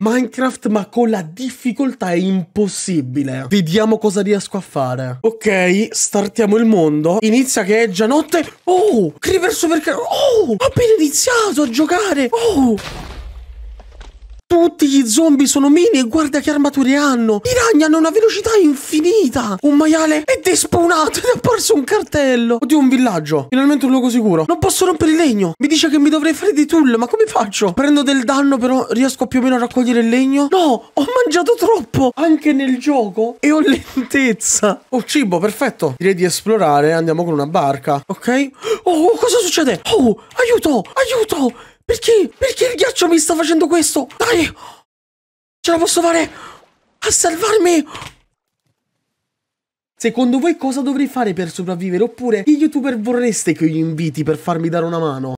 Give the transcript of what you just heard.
Minecraft ma con la difficoltà è impossibile. Vediamo cosa riesco a fare. Ok, startiamo il mondo. Inizia che è già notte. Oh, Creeper Supercar. Oh, ho appena iniziato a giocare. Oh. Tutti gli zombie sono mini e guarda che armature hanno. I ragni hanno una velocità infinita. Un maiale è despawnato ed è apparso un cartello. Oddio, un villaggio. Finalmente un luogo sicuro. Non posso rompere il legno. Mi dice che mi dovrei fare dei tool. Ma come faccio? Prendo del danno però riesco più o meno a raccogliere il legno. No, ho mangiato troppo. Anche nel gioco. E ho lentezza. Ho oh, cibo, perfetto. Direi di esplorare. Andiamo con una barca. Ok. Oh, oh cosa succede? Oh, aiuto, aiuto. Perché? Perché il ghiaccio mi sta facendo questo? Dai! Ce la posso fare! A salvarmi! Secondo voi cosa dovrei fare per sopravvivere? Oppure che youtuber vorreste che io inviti per farmi dare una mano?